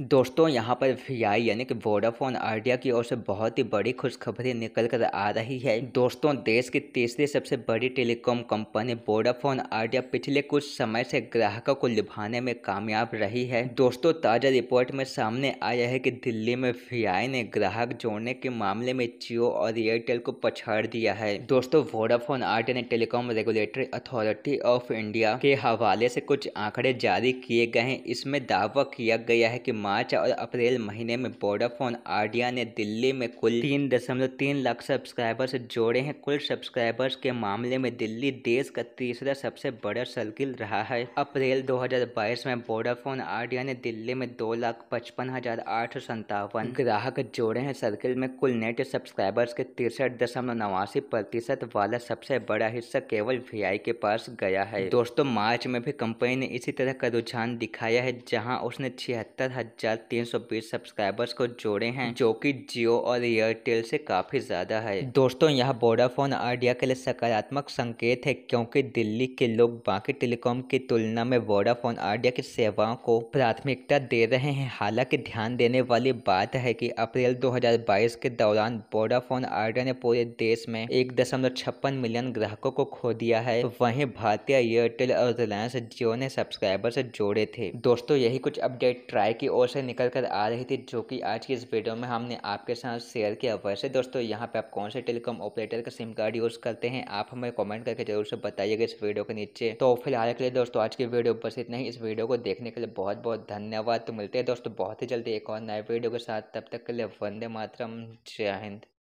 दोस्तों यहां पर वी आई यानी कि वोडाफोन आइडिया की ओर से बहुत ही बड़ी खुशखबरी निकल कर आ रही है दोस्तों देश की तीसरी सबसे बड़ी टेलीकॉम कंपनी वोडाफोन आइडिया पिछले कुछ समय से ग्राहकों को लिभाने में कामयाब रही है दोस्तों ताजा रिपोर्ट में सामने आया है कि दिल्ली में वी आई ने ग्राहक जोड़ने के मामले में जियो और एयरटेल को पछाड़ दिया है दोस्तों वोडाफोन आइडिया ने Telecom Regulatory Authority of India के हवाले से कुछ आंकड़े जारी किए गए हैं इसमें दावा किया गया है की मार्च और अप्रैल महीने में बोडाफोन आडिया ने दिल्ली में कुल तीन दशमलव तीन लाख सब्सक्राइबर्स जोड़े हैं कुल सब्सक्राइबर्स के मामले में दिल्ली देश का तीसरा सबसे बड़ा सर्किल रहा है अप्रैल 2022 में बोडाफोन आडिया ने दिल्ली में दो लाख पचपन हजार आठ सौ संतावन ग्राहक जोड़े हैं सर्किल में कुल नेट सब्सक्राइबर्स के तिरसठ दशमलव नवासी प्रतिशत वाला सबसे बड़ा हिस्सा केवल वी के पास गया है दोस्तों मार्च में भी कंपनी ने इसी तरह का रुझान दिखाया है जहां उसने छिहत्तर तीन सौ बीस सब्सक्राइबर्स को जोड़े हैं जो कि जियो और एयरटेल से काफी ज्यादा है दोस्तों यह वोडाफोन आइडिया के लिए सकारात्मक संकेत है क्योंकि दिल्ली के लोग बाकी टेलीकॉम की तुलना में वोडाफोन आइडिया की सेवाओं को प्राथमिकता दे रहे हैं हालांकि ध्यान देने वाली बात है की अप्रैल बाईस के दौरान वोडाफोन आइडिया ने पूरे देश में एक दशमलव छप्पन मिलियन ग्राहकों को खो दिया है वही भारतीय एयरटेल और रिलायंस जियो ने सब्सक्राइबर जोड़े थे दोस्तों यही कुछ अपडेट ट्राई की और से निकल कर आ रही थी जो कि आज की इस वीडियो में हमने आपके साथ शेयर किया वैसे दोस्तों यहाँ पे आप कौन से टेलीकॉम ऑपरेटर का सिम कार्ड यूज़ करते हैं आप हमें कमेंट करके जरूर से बताइएगा इस वीडियो के नीचे तो फिलहाल के लिए दोस्तों आज की वीडियो बस इतना ही इस वीडियो को देखने के लिए बहुत बहुत धन्यवाद तो मिलते हैं दोस्तों बहुत ही जल्दी एक और नए वीडियो के साथ तब तक के लिए वंदे मातरम जय हिंद